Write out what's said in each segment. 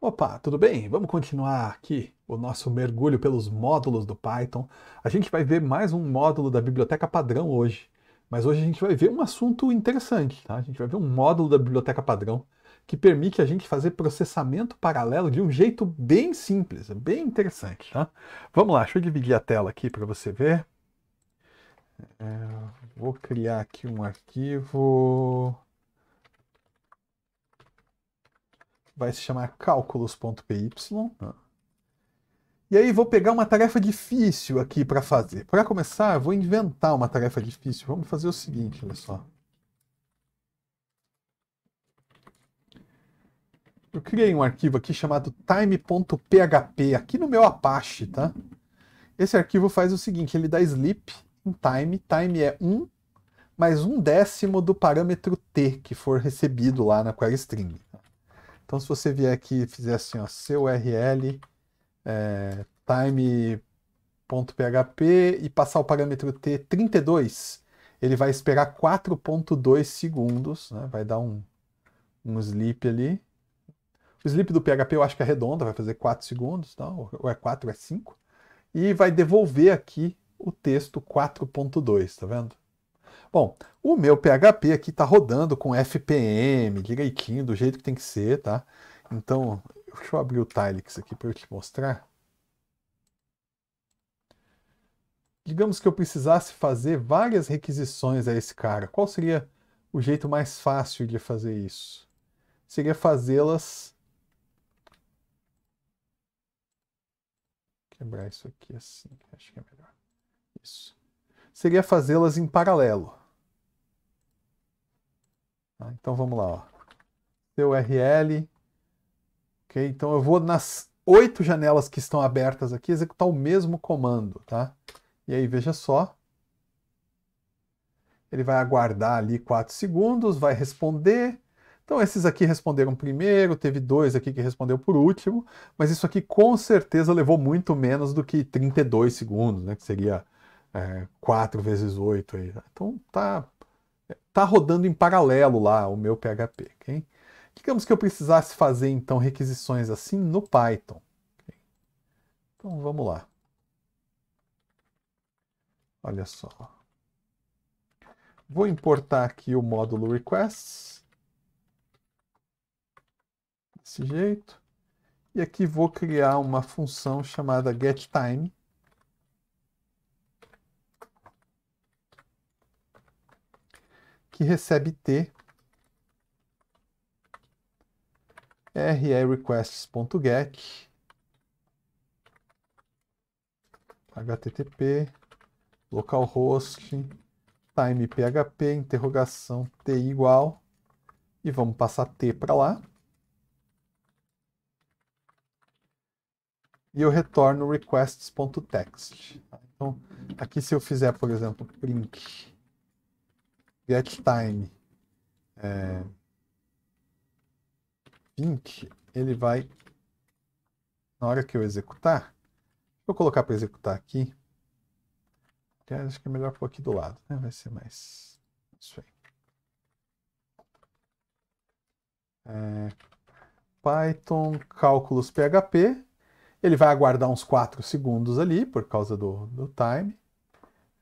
Opa, tudo bem? Vamos continuar aqui o nosso mergulho pelos módulos do Python. A gente vai ver mais um módulo da biblioteca padrão hoje, mas hoje a gente vai ver um assunto interessante, tá? A gente vai ver um módulo da biblioteca padrão que permite a gente fazer processamento paralelo de um jeito bem simples, é bem interessante, tá? Vamos lá, deixa eu dividir a tela aqui para você ver. É, vou criar aqui um arquivo vai se chamar cálculos.py. Ah. E aí vou pegar uma tarefa difícil aqui para fazer. Para começar, vou inventar uma tarefa difícil. Vamos fazer o seguinte, olha só. Eu criei um arquivo aqui chamado time.php, aqui no meu Apache, tá? Esse arquivo faz o seguinte, ele dá sleep em time, time é 1 mais um décimo do parâmetro t que for recebido lá na query string. Então, se você vier aqui e fizer assim, ó, CURL, é, time.php e passar o parâmetro T32, ele vai esperar 4.2 segundos, né? vai dar um, um sleep ali. O sleep do PHP eu acho que é redonda, vai fazer 4 segundos, não? Tá? ou é 4, ou é 5. E vai devolver aqui o texto 4.2, tá vendo? Bom, o meu PHP aqui está rodando com FPM, direitinho, do jeito que tem que ser, tá? Então, deixa eu abrir o Tilex aqui para eu te mostrar. Digamos que eu precisasse fazer várias requisições a esse cara. Qual seria o jeito mais fácil de fazer isso? Seria fazê-las... Quebrar isso aqui assim, acho que é melhor. Isso. Seria fazê-las em paralelo. Tá? Então vamos lá. Ó. Seu URL. Ok, então eu vou nas oito janelas que estão abertas aqui executar o mesmo comando. Tá? E aí veja só. Ele vai aguardar ali 4 segundos, vai responder. Então esses aqui responderam primeiro, teve dois aqui que respondeu por último, mas isso aqui com certeza levou muito menos do que 32 segundos, né? Que seria é, 4 vezes 8 aí. Então tá está rodando em paralelo lá o meu PHP. Okay? Digamos que eu precisasse fazer então requisições assim no Python. Okay? Então vamos lá. Olha só. Vou importar aqui o módulo requests. Desse jeito. E aqui vou criar uma função chamada getTime que recebe T. R requests.get http localhost time php interrogação t igual e vamos passar t para lá e eu retorno requests.text então aqui se eu fizer por exemplo print Get Time. É, Pink, ele vai, na hora que eu executar, vou colocar para executar aqui, é, acho que é melhor pôr aqui do lado, né? vai ser mais isso aí. É, Python, cálculos PHP, ele vai aguardar uns 4 segundos ali, por causa do, do time,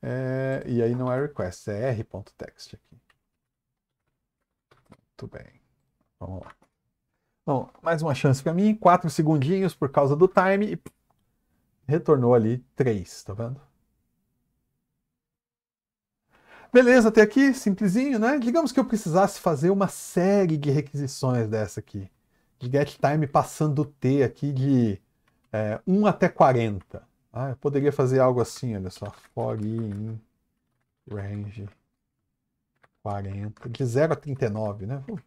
é, e aí não é request, é r.text aqui. Muito bem. Vamos lá. Bom, mais uma chance para mim. 4 segundinhos por causa do time. E retornou ali 3, tá vendo? Beleza, até aqui, simplesinho, né? Digamos que eu precisasse fazer uma série de requisições dessa aqui. De get time passando o T aqui de é, 1 até 40. Ah, eu poderia fazer algo assim, olha só. For in range 40. De 0 a 39, né? Vou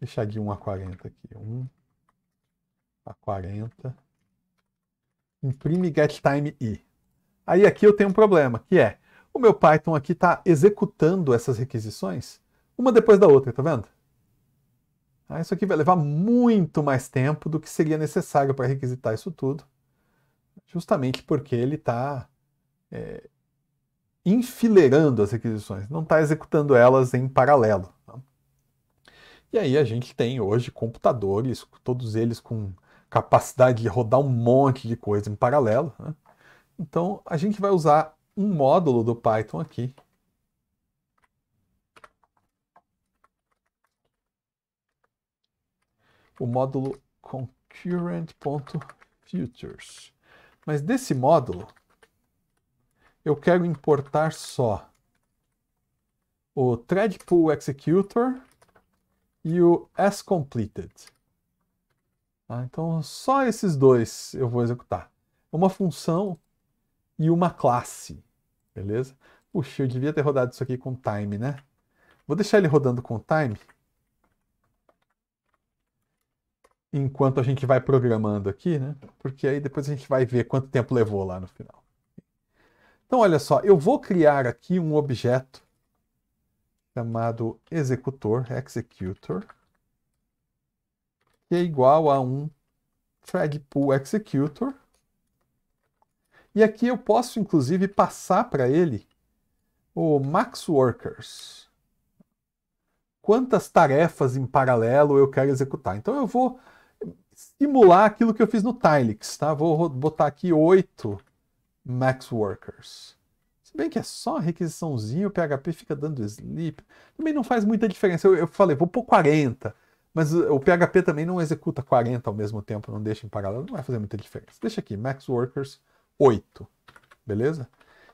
deixar de 1 a 40 aqui. 1 a 40. Imprime getTimeI. i. Aí aqui eu tenho um problema, que é o meu Python aqui está executando essas requisições uma depois da outra, tá vendo? Ah, isso aqui vai levar muito mais tempo do que seria necessário para requisitar isso tudo justamente porque ele está é, enfileirando as requisições, não está executando elas em paralelo. Tá? E aí a gente tem hoje computadores, todos eles com capacidade de rodar um monte de coisa em paralelo. Né? Então a gente vai usar um módulo do Python aqui. O módulo concurrent.futures. Mas desse módulo, eu quero importar só o thread pool executor e o as completed. Tá? Então, só esses dois eu vou executar. Uma função e uma classe, beleza? Puxa, eu devia ter rodado isso aqui com time, né? Vou deixar ele rodando com time, enquanto a gente vai programando aqui, né? Porque aí depois a gente vai ver quanto tempo levou lá no final. Então, olha só, eu vou criar aqui um objeto chamado executor, executor, que é igual a um Thread pool executor. E aqui eu posso, inclusive, passar para ele o max workers. Quantas tarefas em paralelo eu quero executar. Então eu vou simular aquilo que eu fiz no Tilex, tá? Vou botar aqui 8 max workers. Se bem que é só requisiçãozinha, o PHP fica dando sleep. Também não faz muita diferença. Eu, eu falei, vou pôr 40, mas o, o PHP também não executa 40 ao mesmo tempo, não deixa em paralelo, não vai fazer muita diferença. Deixa aqui, max workers 8, beleza?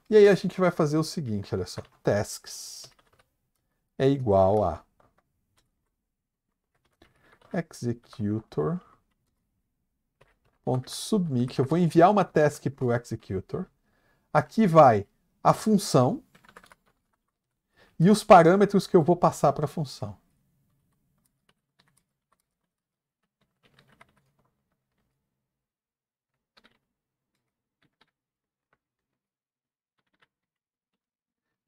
E aí a gente vai fazer o seguinte, olha só, tasks é igual a executor .submit, eu vou enviar uma task para o executor. Aqui vai a função e os parâmetros que eu vou passar para a função.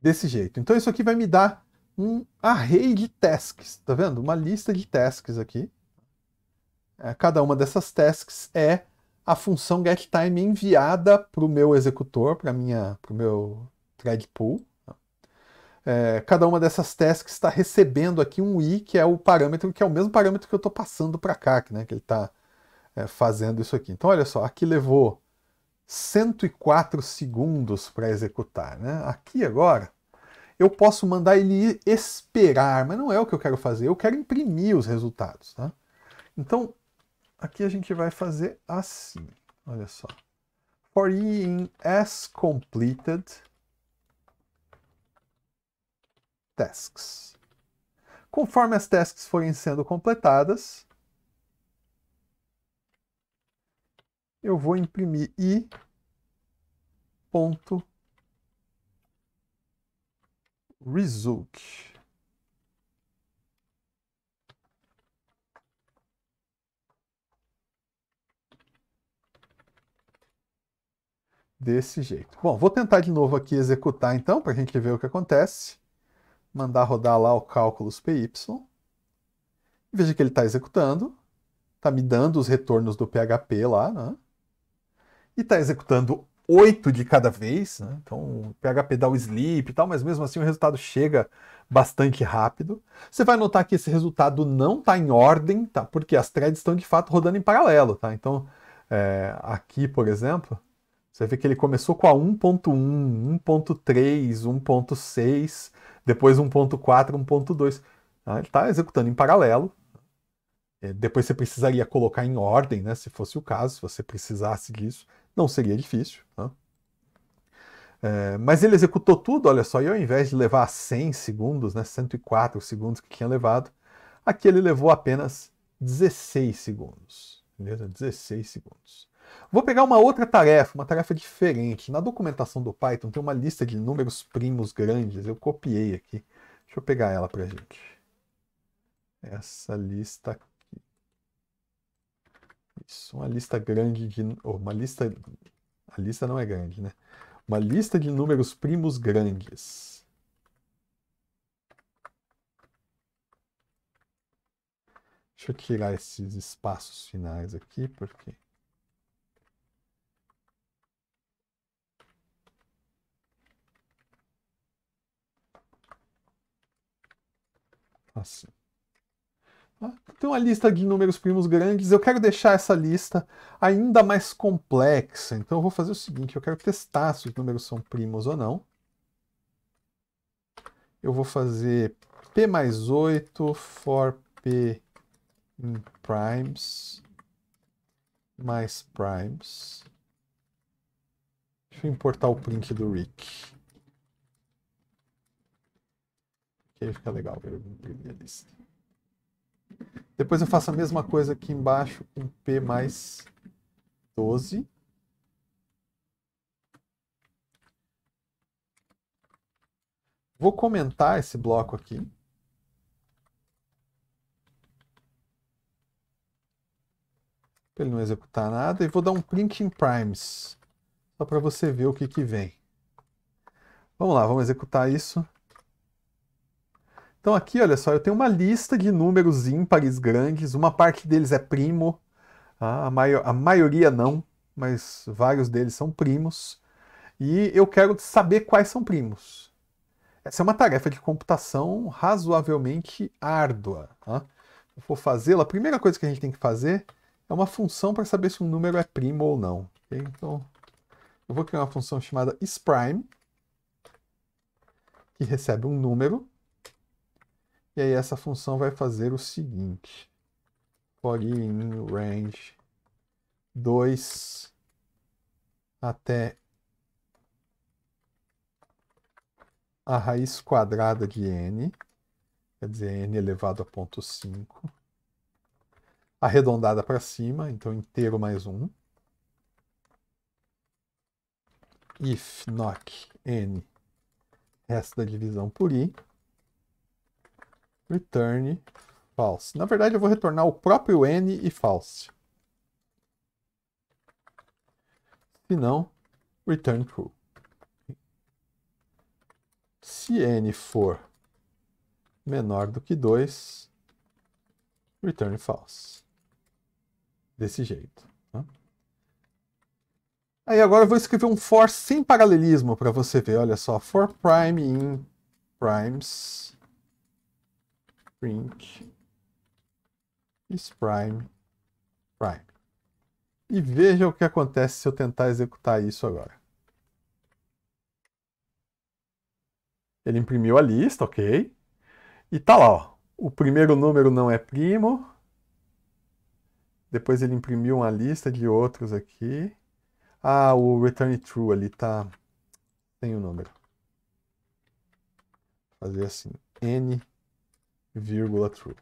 Desse jeito. Então isso aqui vai me dar um array de tasks, tá vendo? Uma lista de tasks aqui. É, cada uma dessas tasks é a função getTime enviada para o meu executor, para o meu thread pool. Né? É, cada uma dessas tasks está recebendo aqui um i, que é o parâmetro, que é o mesmo parâmetro que eu estou passando para cá, que, né, que ele está é, fazendo isso aqui. Então, olha só, aqui levou 104 segundos para executar. Né? Aqui agora, eu posso mandar ele esperar, mas não é o que eu quero fazer, eu quero imprimir os resultados. Tá? Então, aqui a gente vai fazer assim. Olha só. For e in as completed tasks. Conforme as tasks forem sendo completadas, eu vou imprimir i ponto result. desse jeito. Bom, vou tentar de novo aqui executar então, para a gente ver o que acontece. Mandar rodar lá o cálculos PY. Veja que ele está executando. Está me dando os retornos do PHP lá. Né? E está executando oito de cada vez. Né? Então, o PHP dá o sleep e tal, mas mesmo assim o resultado chega bastante rápido. Você vai notar que esse resultado não está em ordem, tá? porque as threads estão de fato rodando em paralelo. Tá? Então, é, aqui, por exemplo, você vê que ele começou com a 1.1, 1.3, 1.6, depois 1.4, 1.2. Ah, ele está executando em paralelo. É, depois você precisaria colocar em ordem, né, se fosse o caso, se você precisasse disso. Não seria difícil. né? É, mas ele executou tudo, olha só, e ao invés de levar 100 segundos, né, 104 segundos que tinha levado, aqui ele levou apenas 16 segundos. Beleza? 16 segundos. Vou pegar uma outra tarefa, uma tarefa diferente. Na documentação do Python tem uma lista de números primos grandes. Eu copiei aqui. Deixa eu pegar ela pra gente. Essa lista aqui. Isso, uma lista grande de. Oh, uma lista. A lista não é grande, né? Uma lista de números primos grandes. Deixa eu tirar esses espaços finais aqui, porque Então, Tem uma lista de números primos grandes, eu quero deixar essa lista ainda mais complexa. Então eu vou fazer o seguinte, eu quero testar se os números são primos ou não. Eu vou fazer p mais 8 for p in primes mais primes. Deixa eu importar o print do Rick. Que aí fica legal lista. Depois eu faço a mesma coisa aqui embaixo com P mais 12. Vou comentar esse bloco aqui. Para ele não executar nada. E vou dar um print em primes. Só para você ver o que, que vem. Vamos lá, vamos executar isso. Então aqui, olha só, eu tenho uma lista de números ímpares grandes, uma parte deles é primo, tá? a, a maioria não, mas vários deles são primos, e eu quero saber quais são primos. Essa é uma tarefa de computação razoavelmente árdua. Tá? eu fazê-la, a primeira coisa que a gente tem que fazer é uma função para saber se um número é primo ou não. Okay? Então, eu vou criar uma função chamada isPrime, que recebe um número, e aí essa função vai fazer o seguinte. Login range 2 até a raiz quadrada de n, quer dizer, n elevado a ponto 5, arredondada para cima, então inteiro mais 1. If not n, resto da divisão por i, return false. Na verdade, eu vou retornar o próprio n e false. Se não, return true. Se n for menor do que 2, return false. Desse jeito. Tá? Aí agora eu vou escrever um for sem paralelismo para você ver. Olha só, for prime in primes print is_prime prime E veja o que acontece se eu tentar executar isso agora. Ele imprimiu a lista, ok. E tá lá, ó. O primeiro número não é primo. Depois ele imprimiu uma lista de outros aqui. Ah, o return true ali tá tem o número. Vou fazer assim, n vírgula true.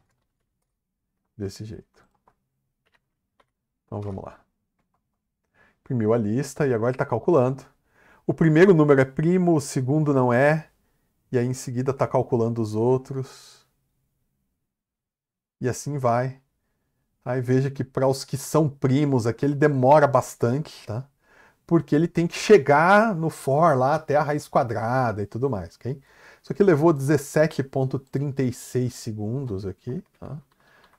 Desse jeito. Então vamos lá. Imprimiu a lista e agora ele está calculando. O primeiro número é primo, o segundo não é. E aí em seguida está calculando os outros. E assim vai. Aí tá? veja que para os que são primos aqui ele demora bastante, tá? Porque ele tem que chegar no for lá até a raiz quadrada e tudo mais, ok? Isso aqui levou 17,36 segundos aqui. Tá?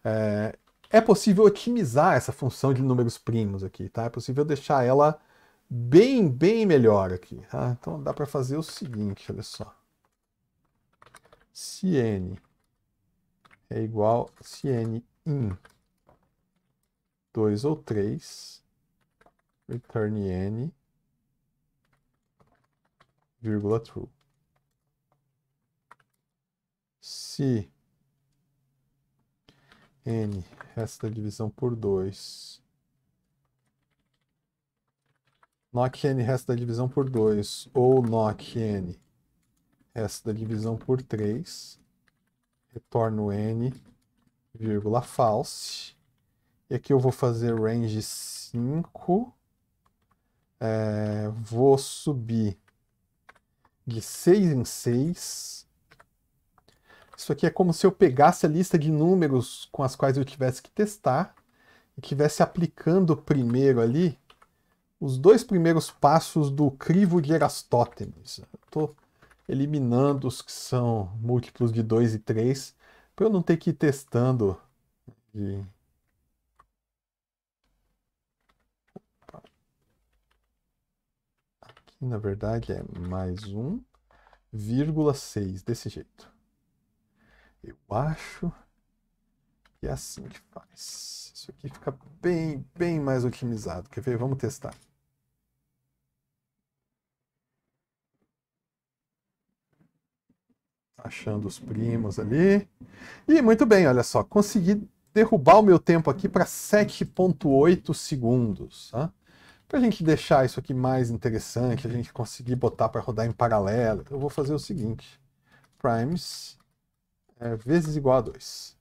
É, é, possível otimizar essa função de números primos aqui, tá? É possível deixar ela bem, bem melhor aqui. Tá? Então dá para fazer o seguinte, olha só. Se n é igual a se n em 2 ou 3, return n, vírgula true se n resta da divisão por 2, NOC n resta da divisão por 2 ou NOC n resta da divisão por 3, retorno n, vírgula false. E aqui eu vou fazer range 5, é, vou subir de 6 em 6 isso aqui é como se eu pegasse a lista de números com as quais eu tivesse que testar e tivesse aplicando primeiro ali os dois primeiros passos do crivo de Erastótenes. Estou eliminando os que são múltiplos de 2 e 3 para eu não ter que ir testando de... Aqui, na verdade, é mais um, vírgula desse jeito. Eu acho que é assim que faz. Isso aqui fica bem, bem mais otimizado. Quer ver? Vamos testar. achando os primos ali. E muito bem, olha só, consegui derrubar o meu tempo aqui para 7.8 segundos. Tá? Para a gente deixar isso aqui mais interessante, a gente conseguir botar para rodar em paralelo, eu vou fazer o seguinte. Primes é, vezes igual a 2.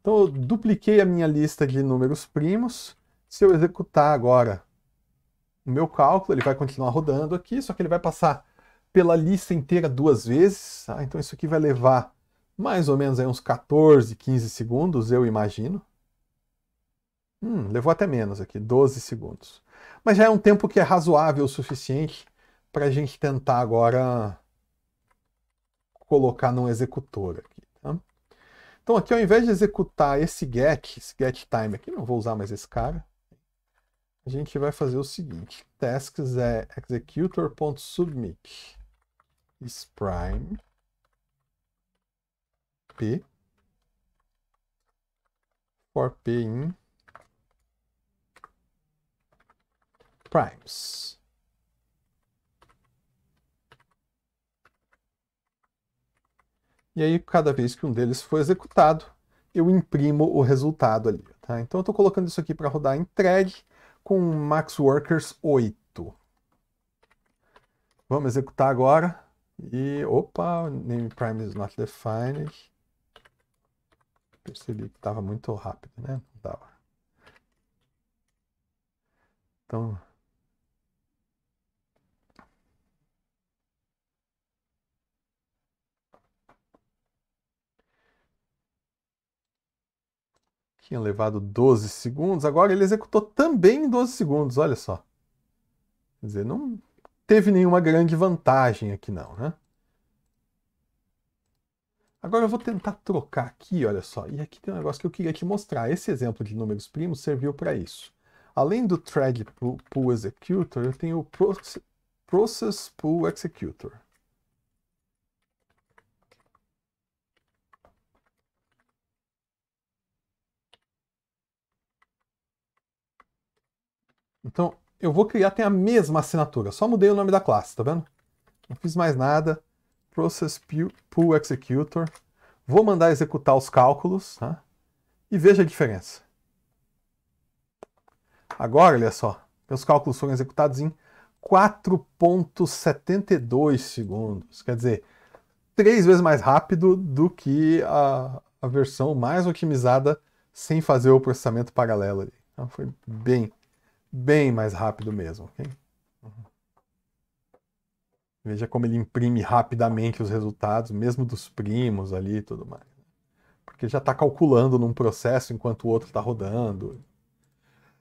Então, eu dupliquei a minha lista de números primos. Se eu executar agora o meu cálculo, ele vai continuar rodando aqui, só que ele vai passar pela lista inteira duas vezes. Tá? Então, isso aqui vai levar mais ou menos aí uns 14, 15 segundos, eu imagino. Hum, levou até menos aqui, 12 segundos. Mas já é um tempo que é razoável o suficiente para a gente tentar agora colocar num executor aqui. Tá? Então aqui ao invés de executar esse get, esse get time aqui, não vou usar mais esse cara, a gente vai fazer o seguinte, tasks é executor.submit is prime p for p in primes. E aí, cada vez que um deles for executado, eu imprimo o resultado ali. Tá? Então eu estou colocando isso aqui para rodar em thread com MaxWorkers 8. Vamos executar agora. E, opa, name prime is not defined. Percebi que estava muito rápido, né? Não dava. Então, Tinha levado 12 segundos, agora ele executou também em 12 segundos, olha só. Quer dizer, não teve nenhuma grande vantagem aqui não, né? Agora eu vou tentar trocar aqui, olha só. E aqui tem um negócio que eu queria te mostrar. Esse exemplo de números primos serviu para isso. Além do thread pool executor, eu tenho o process pool executor. Então, eu vou criar, tem a mesma assinatura, só mudei o nome da classe, tá vendo? Não fiz mais nada. Process Pool Executor. Vou mandar executar os cálculos, tá? E veja a diferença. Agora, olha só, meus cálculos foram executados em 4.72 segundos. Quer dizer, três vezes mais rápido do que a, a versão mais otimizada sem fazer o processamento paralelo. Ali. Então, foi bem bem mais rápido mesmo. Okay? Uhum. Veja como ele imprime rapidamente os resultados, mesmo dos primos ali e tudo mais. Porque já está calculando num processo enquanto o outro está rodando.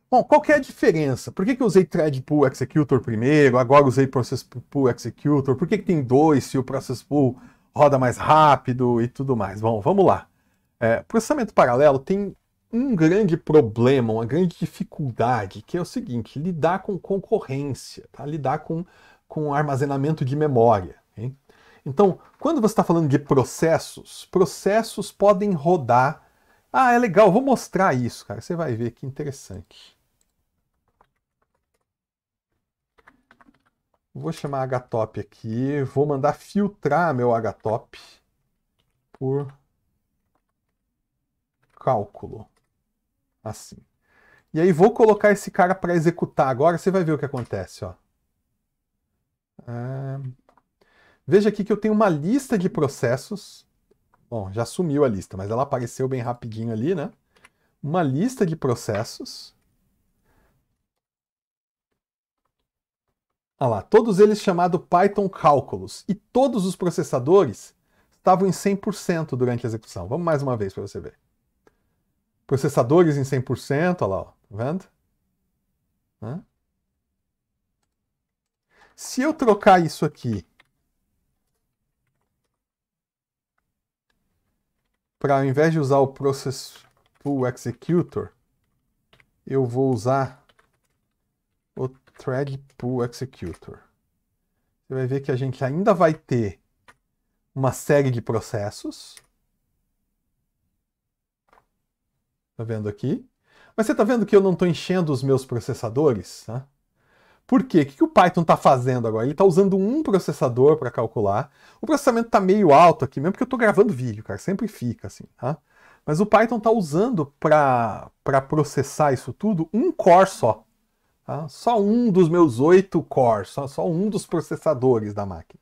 Bom, qual que é a diferença? Por que, que eu usei thread pool executor primeiro, agora usei process pool executor? Por que, que tem dois se o process pool roda mais rápido e tudo mais? Bom, vamos lá. É, processamento paralelo tem um grande problema, uma grande dificuldade, que é o seguinte: lidar com concorrência, tá? lidar com, com armazenamento de memória. Hein? Então, quando você está falando de processos, processos podem rodar. Ah, é legal, vou mostrar isso, cara. Você vai ver que interessante. Vou chamar htop aqui, vou mandar filtrar meu htop por cálculo assim. E aí vou colocar esse cara para executar agora, você vai ver o que acontece, ó. É, veja aqui que eu tenho uma lista de processos. Bom, já sumiu a lista, mas ela apareceu bem rapidinho ali, né? Uma lista de processos. Olha lá, todos eles chamado Python Cálculos. E todos os processadores estavam em 100% durante a execução. Vamos mais uma vez para você ver. Processadores em 100%, olha lá, ó, tá vendo? Né? Se eu trocar isso aqui para ao invés de usar o process Pool executor, eu vou usar o thread pool executor. Você vai ver que a gente ainda vai ter uma série de processos, Tá vendo aqui? Mas você está vendo que eu não estou enchendo os meus processadores? Tá? Por quê? O que, o Python está fazendo agora? Ele está usando um processador para calcular. O processamento está meio alto aqui, mesmo porque eu estou gravando vídeo, cara. Sempre fica assim, tá? Mas o Python está usando para processar isso tudo um core só. Tá? Só um dos meus oito cores, só, só um dos processadores da máquina.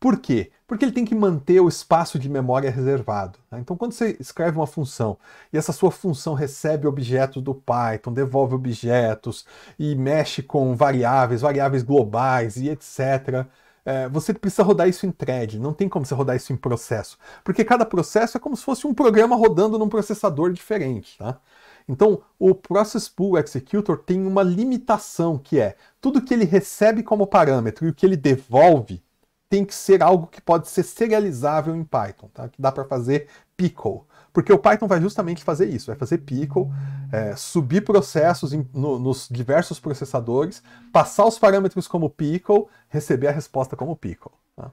Por quê? porque ele tem que manter o espaço de memória reservado. Né? Então, quando você escreve uma função e essa sua função recebe objetos do Python, devolve objetos e mexe com variáveis, variáveis globais e etc. É, você precisa rodar isso em thread, não tem como você rodar isso em processo, porque cada processo é como se fosse um programa rodando num processador diferente, tá? Então, o Process Pool Executor tem uma limitação que é tudo que ele recebe como parâmetro e o que ele devolve tem que ser algo que pode ser serializável em Python, tá? que dá para fazer pickle. Porque o Python vai justamente fazer isso, vai fazer pickle, é, subir processos em, no, nos diversos processadores, passar os parâmetros como pickle, receber a resposta como pickle. Tá?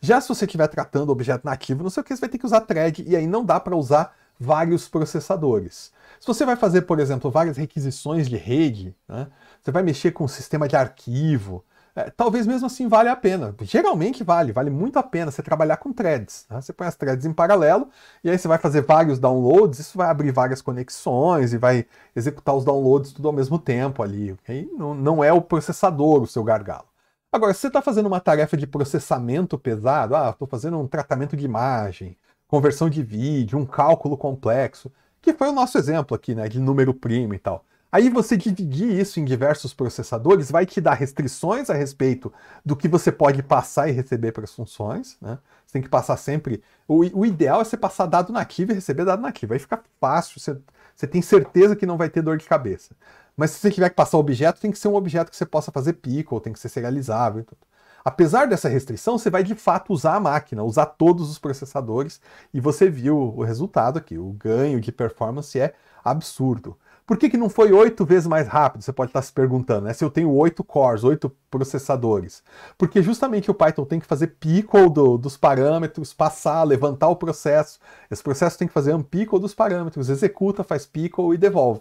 Já se você estiver tratando objeto nativo, não sei o que, você vai ter que usar thread, e aí não dá para usar vários processadores. Se você vai fazer, por exemplo, várias requisições de rede, né, você vai mexer com o sistema de arquivo, é, talvez mesmo assim valha a pena. Geralmente vale, vale muito a pena você trabalhar com threads. Né? Você põe as threads em paralelo e aí você vai fazer vários downloads, isso vai abrir várias conexões e vai executar os downloads tudo ao mesmo tempo ali. Okay? Não, não é o processador o seu gargalo. Agora, se você está fazendo uma tarefa de processamento pesado, ah, estou fazendo um tratamento de imagem, conversão de vídeo, um cálculo complexo, que foi o nosso exemplo aqui, né, de número primo e tal. Aí você dividir isso em diversos processadores vai te dar restrições a respeito do que você pode passar e receber para as funções. Né? Você tem que passar sempre. O, o ideal é você passar dado nativo e receber dado nativo. Aí fica fácil, você, você tem certeza que não vai ter dor de cabeça. Mas se você tiver que passar objeto, tem que ser um objeto que você possa fazer pico, ou tem que ser serializável e tudo. Apesar dessa restrição, você vai de fato usar a máquina, usar todos os processadores, e você viu o resultado aqui. O ganho de performance é absurdo. Por que, que não foi oito vezes mais rápido? Você pode estar tá se perguntando, né? Se eu tenho oito cores, oito processadores. Porque justamente o Python tem que fazer pickle do, dos parâmetros, passar, levantar o processo. Esse processo tem que fazer um pickle dos parâmetros, executa, faz pickle e devolve.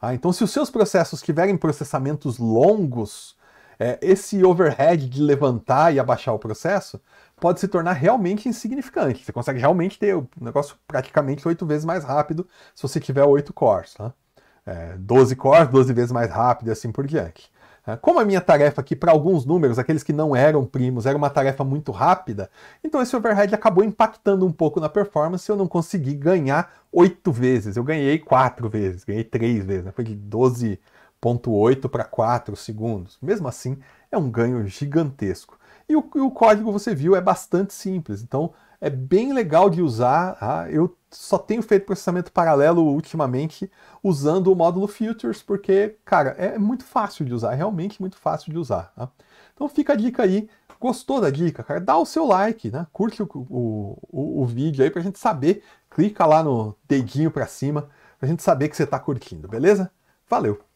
Ah, então, se os seus processos tiverem processamentos longos, é, esse overhead de levantar e abaixar o processo pode se tornar realmente insignificante. Você consegue realmente ter o um negócio praticamente oito vezes mais rápido se você tiver oito cores. Né? é, 12 cores, 12 vezes mais rápido e assim por diante. É, como a minha tarefa aqui, para alguns números, aqueles que não eram primos, era uma tarefa muito rápida, então esse overhead acabou impactando um pouco na performance eu não consegui ganhar oito vezes. Eu ganhei quatro vezes, ganhei três vezes, né? foi de 12,8 para 4 segundos. Mesmo assim, é um ganho gigantesco. E o, o código, você viu, é bastante simples, então é bem legal de usar. Tá? Eu só tenho feito processamento paralelo ultimamente usando o módulo Futures, porque, cara, é muito fácil de usar, realmente muito fácil de usar. Tá? Então fica a dica aí. Gostou da dica, cara? Dá o seu like, né? Curte o, o, o, o vídeo aí pra gente saber. Clica lá no dedinho pra cima pra gente saber que você tá curtindo, beleza? Valeu!